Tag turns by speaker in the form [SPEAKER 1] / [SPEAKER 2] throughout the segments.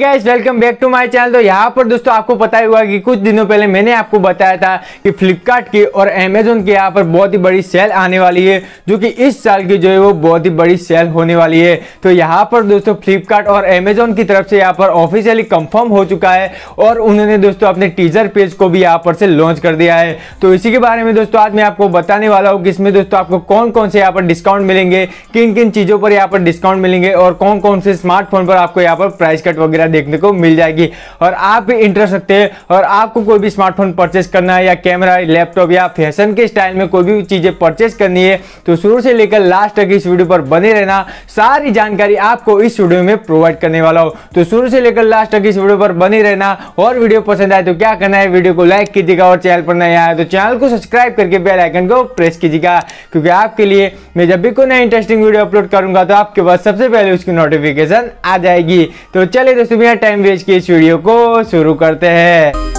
[SPEAKER 1] guys welcome back to my channel तो यहाँ पर दोस्तों आपको पता ही हुआ कि कुछ दिनों पहले मैंने आपको बताया था कि फ्लिपकार्ट की और अमेजोन की यहाँ पर बहुत ही बड़ी सेल आने वाली है जो कि इस साल की जो है वो बहुत ही बड़ी सेल होने वाली है तो यहाँ पर दोस्तों फ्लिपकार्ट और अमेजोन की तरफ से यहाँ पर ऑफिशियली कंफर्म हो चुका है और उन्होंने दोस्तों अपने टीजर पेज को भी यहाँ पर से लॉन्च कर दिया है तो इसी के बारे में दोस्तों आज मैं आपको बताने वाला हूँ कि इसमें दोस्तों आपको कौन कौन से यहाँ पर डिस्काउंट मिलेंगे किन किन चीज़ों पर यहाँ पर डिस्काउंट मिलेंगे और कौन कौन से स्मार्टफोन पर आपको यहाँ पर प्राइस कट वगैरह वगैरह देखने को मिल जाएगी और आप भी इंटर रख सकते हैं और आपको कोई भी स्मार्टफोन परचेस करना है या कैमरा लैपटॉप या फैशन के स्टाइल में कोई भी चीज़ें परचेस करनी है तो शुरू से लेकर लास्ट तक इस वीडियो पर बने रहना सारी जानकारी आपको इस वीडियो में प्रोवाइड करने वाला हो तो शुरू से लेकर लास्ट तक इस वीडियो पर बने रहना और वीडियो पसंद आए तो क्या करना है वीडियो को लाइक कीजिएगा और चैनल पर नया आया तो चैनल को सब्सक्राइब करके बेल आइकन को प्रेस कीजिएगा क्योंकि आपके लिए मैं जब भी कोई नया इंटरेस्टिंग वीडियो अपलोड करूंगा तो आपके पास सबसे पहले उसकी नोटिफिकेशन आ जाएगी तो चलिए दोस्तों सुबह टाइम वेस्ट के इस वीडियो को शुरू करते हैं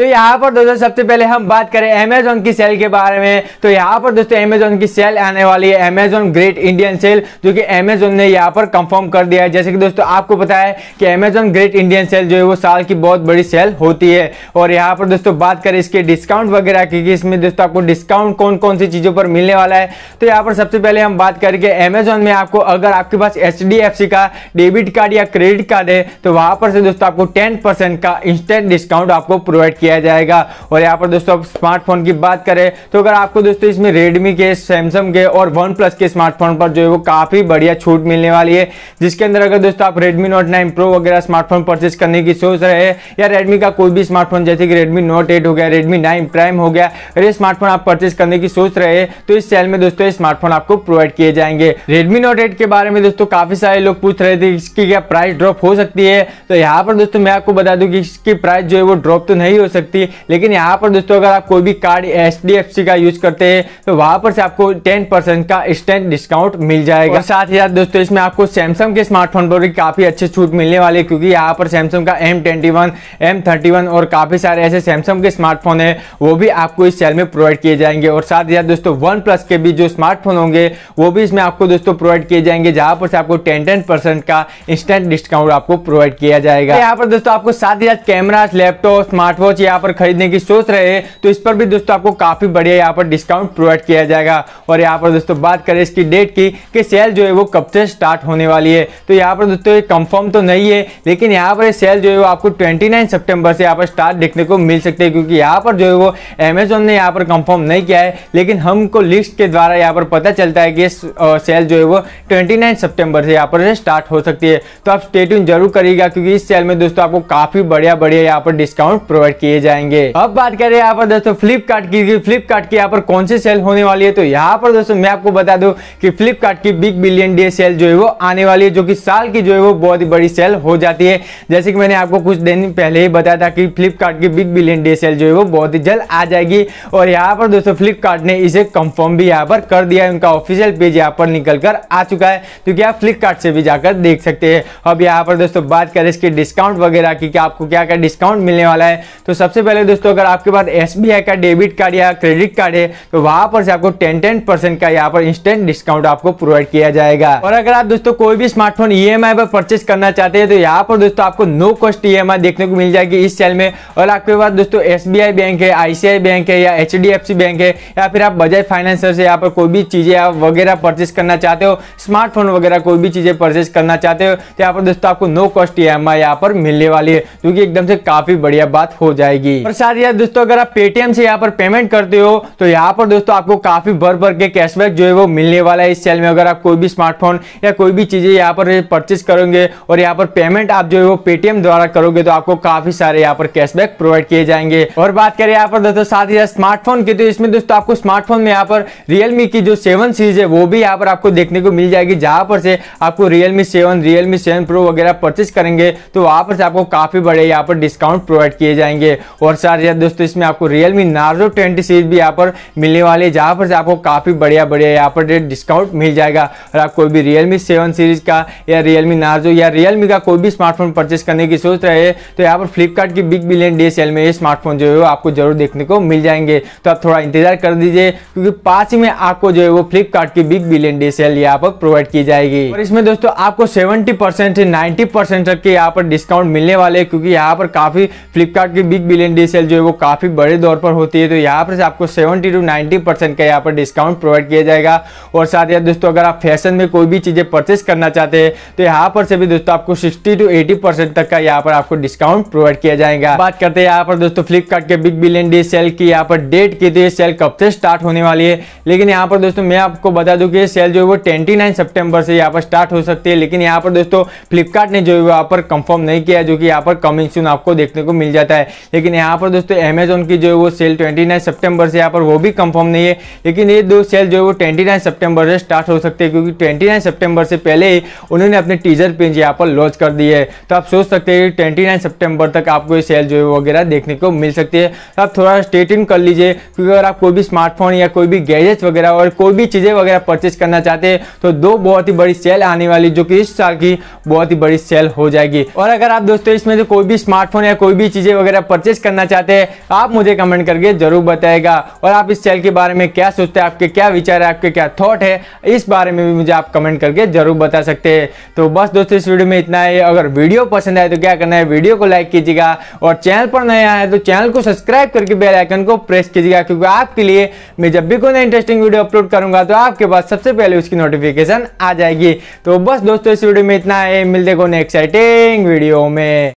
[SPEAKER 1] तो यहाँ पर दोस्तों सबसे पहले हम बात करें अमेजोन की सेल के बारे में तो यहाँ पर दोस्तों अमेजोन की सेल आने वाली है अमेजोन ग्रेट इंडियन सेल जो कि अमेजोन ने यहाँ पर कंफर्म कर दिया है जैसे कि दोस्तों आपको पता है कि अमेजोन ग्रेट इंडियन सेल जो है वो साल की बहुत बड़ी सेल होती है और यहाँ पर दोस्तों बात करें इसके डिस्काउंट वगैरह की कि इसमें दोस्तों आपको डिस्काउंट कौन कौन सी चीज़ों पर मिलने वाला है तो यहाँ पर सबसे पहले हम बात करेंगे अमेजोन में आपको अगर आपके पास एच का डेबिट कार्ड या क्रेडिट कार्ड है तो वहाँ पर से दोस्तों आपको टेन का इंस्टेंट डिस्काउंट आपको प्रोवाइड किया किया जाएगा और यहाँ पर दोस्तों आप स्मार्टफोन की बात करें तो अगर आपको दोस्तों इसमें रेडमी के सैमसंग के और वन प्लस के स्मार्टफोन पर जो है वो काफ़ी बढ़िया छूट मिलने वाली है जिसके अंदर अगर दोस्तों आप रेडमी नोट नाइन प्रो वगैरह स्मार्टफोन परचेज करने की सोच रहे हैं या रेडमी का कोई भी स्मार्टफोन जैसे कि रेडमी नोट एट हो गया रेडमी नाइन प्राइम हो गया अगर ये स्मार्टफोन आप परचेज करने की सोच रहे हैं तो इस सेल में दोस्तों ये स्मार्टफोन आपको प्रोवाइड किए जाएंगे रेडमी नोट एट के बारे में दोस्तों काफ़ी सारे लोग पूछ रहे थे इसकी क्या प्राइस ड्रॉप हो सकती है तो यहाँ पर दोस्तों मैं आपको बता दूँ कि इसकी प्राइस जो है वो ड्रॉप तो नहीं हो सकती सकती है लेकिन यहाँ पर दोस्तों अगर आप कोई भी कार्ड एच का यूज करते हैं तो वहां पर से आपको टेन का इंस्टेंट डिस्काउंट मिल जाएगा साथ ही साथ दोस्तों इसमें आपको सैमसंग के स्मार्टफोन पर भी काफी अच्छे छूट मिलने वाले क्योंकि यहाँ पर सैमसंग का एम ट्वेंटी और काफी सारे ऐसे सैमसंग के स्मार्टफोन है वो भी आपको इस सेल में प्रोवाइड किए जाएंगे और साथ ही साथ दोस्तों वन प्लस के भी जो स्मार्टफोन होंगे वो भी इसमें आपको दोस्तों प्रोवाइड किए जाएंगे जहां पर से आपको टेन टेन परसेंट का इंस्टेंट डिस्काउंट आपको प्रोवाइड किया जाएगा यहाँ पर दोस्तों आपको साथ ही साथ camera laptop smart watch watch यहाँ पर खरीदने की सोच रहे हैं तो इस पर भी दोस्तों आपको काफी बढ़िया यहाँ पर डिस्काउंट प्रोवाइड किया जाएगा और यहाँ पर दोस्तों बात करें इसकी डेट की कि सेल जो है वो कब से स्टार्ट होने वाली है तो यहाँ पर दोस्तों ये कंफर्म तो नहीं है लेकिन यहाँ पर सेल जो है वो आपको 29 सितंबर से यहाँ पर स्टार्ट देखने को मिल सकते हैं क्योंकि यहाँ पर जो है वो अमेजोन ने यहाँ पर कंफर्म नहीं किया है लेकिन हमको लिस्ट के द्वारा यहाँ पर पता चलता है कि सेल जो है वो 29 सितंबर से यहाँ पर स्टार्ट हो सकती है तो आप स्टेट्यून जरूर करिएगा क्योंकि इस सेल में दोस्तों आपको काफ़ी बढ़िया बढ़िया यहाँ पर डिस्काउंट प्रोवाइड किया किए जाएंगे अब बात करें यहाँ पर दोस्तों फ्लिपकार्ट की फ्लिपकार्ट की यहाँ पर कौन सी सेल होने वाली है तो यहाँ पर दोस्तों मैं आपको बता दू की फ्लिपकार्ट की बिग बिलियन डे सेल जो है वो आने वाली है जो की साल की जो है वो बहुत ही बड़ी सेल हो जाती है जैसे कि मैंने आपको कुछ दिन पहले ही बताया था कि फ्लिपकार्ट की बिग बिलियन डे सेल जो है वो बहुत ही जल्द आ जाएगी और यहाँ पर दोस्तों फ्लिपकार्ट ने इसे कंफर्म भी यहाँ पर कर दिया है उनका ऑफिशियल पेज यहाँ पर निकल कर आ चुका है तो क्या फ्लिपकार्ट से भी जाकर देख सकते हैं अब यहाँ पर दोस्तों बात करें इसके डिस्काउंट वगैरह की क्या आपको क्या क्या डिस्काउंट मिलने वाला है तो सबसे पहले दोस्तों अगर आपके पास एस का डेबिट कार्ड या क्रेडिट कार्ड है तो वहां पर से आपको टेन टेन परसेंट का यहाँ पर इंस्टेंट डिस्काउंट आपको प्रोवाइड किया जाएगा और अगर आप दोस्तों कोई भी स्मार्टफोन ई e पर परचेज करना चाहते हैं तो यहाँ पर दोस्तों आपको नो कॉस्ट ई देखने को मिल जाएगी इस सेल में और आपके पास दोस्तों एस बैंक है आईसीआई बैंक है या एच बैंक है या फिर आप बजाज फाइनेंस से यहाँ पर कोई भी चीजें आप वगैरह परचेज करना चाहते हो स्मार्टफोन वगैरह कोई भी चीजें परचेज करना चाहते हो तो यहाँ पर दोस्तों आपको नो कॉस्ट ई यहाँ पर मिलने वाली है क्योंकि एकदम से काफी बढ़िया बात हो जाए जाएगी और साथ ही दोस्तों अगर आप पेटीएम से यहाँ पर पेमेंट करते हो तो यहाँ पर दोस्तों आपको काफी भर भर के कैशबैक जो है वो मिलने वाला है इस सेल में अगर आप कोई भी स्मार्टफोन या कोई भी चीजें यहाँ पर परचेज करोगे और यहाँ पर पेमेंट आप जो है वो पेटीएम द्वारा करोगे तो आपको काफी सारे यहाँ पर कैशबैक प्रोवाइड किए जाएंगे और बात करें यहाँ पर दोस्तों साथ ही स्मार्टफोन की तो इसमें दोस्तों आपको स्मार्टफोन में यहाँ पर रियलमी की जो सेवन सीरीज है वो भी यहाँ पर आपको देखने को मिल जाएगी जहां पर से आपको Realme seven Realme seven Pro वगैरह परचेज करेंगे तो वहां पर से आपको काफी बड़े यहाँ पर डिस्काउंट प्रोवाइड किए जाएंगे और साथ ही दोस्तों इसमें आपको रियलमी नार्जो ट्वेंटी सीरीज भी यहाँ पर मिलने वाली है जहाँ पर से आपको काफ़ी बढ़िया बढ़िया यहाँ पर डिस्काउंट मिल जाएगा और आप कोई भी रियलमी सेवन सीरीज का या रियलमी नार्जो या रियलमी का कोई भी स्मार्टफोन परचेज करने की सोच रहे हैं तो यहाँ पर फ्लिपकार्ट की बिग बिलियन डे सेल में ये स्मार्टफोन जो है वो आपको जरूर देखने को मिल जाएंगे तो आप थोड़ा इंतजार कर दीजिए क्योंकि पास ही में आपको जो है वो फ्लिपकार्ट की बिग बिलियन डे सेल यहाँ पर प्रोवाइड की जाएगी और इसमें दोस्तों आपको सेवेंटी परसेंट से नाइन्टी परसेंट तक के यहाँ पर डिस्काउंट मिलने वाले क्योंकि यहाँ पर काफ़ी फ्लिपकार्ट की बिग बिलियन डी सेल जो है वो काफ़ी बड़े दौर पर होती है तो यहाँ पर से आपको 70 टू 90 परसेंट का यहाँ पर डिस्काउंट प्रोवाइड किया जाएगा और साथ ही दोस्तों अगर आप फैशन में कोई भी चीज़ें परचेस करना चाहते हैं तो यहाँ पर से भी दोस्तों आपको सिक्सटी टू एटी तक का यहाँ पर आपको डिस्काउंट प्रोवाइड किया जाएगा बात करते हैं यहाँ पर दोस्तों फ्लिपकार्ट के बिग बिलियन डी सेल की यहाँ पर डेट की तो ये सेल कब से स्टार्ट होने वाली है लेकिन यहाँ पर दोस्तों मैं आपको बता दू की सेल जो है वो ट्वेंटी नाइन से यहाँ पर स्टार्ट हो सकती है लेकिन यहाँ पर दोस्तों फ्लिपकार्ट ने जो है वहाँ पर कंफर्म नहीं किया जो कि यहाँ पर कमिंग सुन आपको देखने को मिल जाता है लेकिन यहाँ पर दोस्तों अमेजोन की जो है वो सेल ट्वेंटी नाइन सेप्टेम्बर से यहाँ पर वो भी कंफर्म नहीं है लेकिन ये दो सेल जो है वो ट्वेंटी नाइन सेप्टेम्बर से स्टार्ट हो सकते हैं क्योंकि ट्वेंटी नाइन सेप्टेम्बर से पहले ही उन्होंने अपने टीजर पेज यहाँ पर लॉन्च कर दिए है तो आप सोच सकते हैं कि ट्वेंटी नाइन सेप्टेम्बर तक आपको ये सेल जो है वगैरह देखने को मिल सकती है तो आप थोड़ा स्टेट इन कर लीजिए क्योंकि अगर आप कोई भी स्मार्टफोन या कोई भी गैजेट्स वगैरह और कोई भी चीज़ें वगैरह परचेज करना चाहते हैं तो दो बहुत ही बड़ी सेल आने वाली जो कि इस साल की बहुत ही बड़ी सेल हो जाएगी और अगर आप दोस्तों इसमें से कोई भी स्मार्टफोन या कोई भी चीज़ें वगैरह परचेज परचेज करना चाहते हैं आप मुझे कमेंट करके जरूर बताएगा और आप इस चैनल के बारे में क्या सोचते हैं आपके क्या विचार है आपके क्या थॉट है इस बारे में भी मुझे आप कमेंट करके जरूर बता सकते हैं तो बस दोस्तों इस वीडियो में इतना है अगर वीडियो पसंद आए तो क्या करना है वीडियो को लाइक कीजिएगा और चैनल पर नया है तो चैनल को सब्सक्राइब करके बेल आइकन को प्रेस कीजिएगा क्योंकि आपके लिए मैं जब भी कोई नया इंटरेस्टिंग वीडियो अपलोड करूंगा तो आपके पास सबसे पहले उसकी नोटिफिकेशन आ जाएगी तो बस दोस्तों इस वीडियो में इतना है मिलते को एक्साइटिंग वीडियो में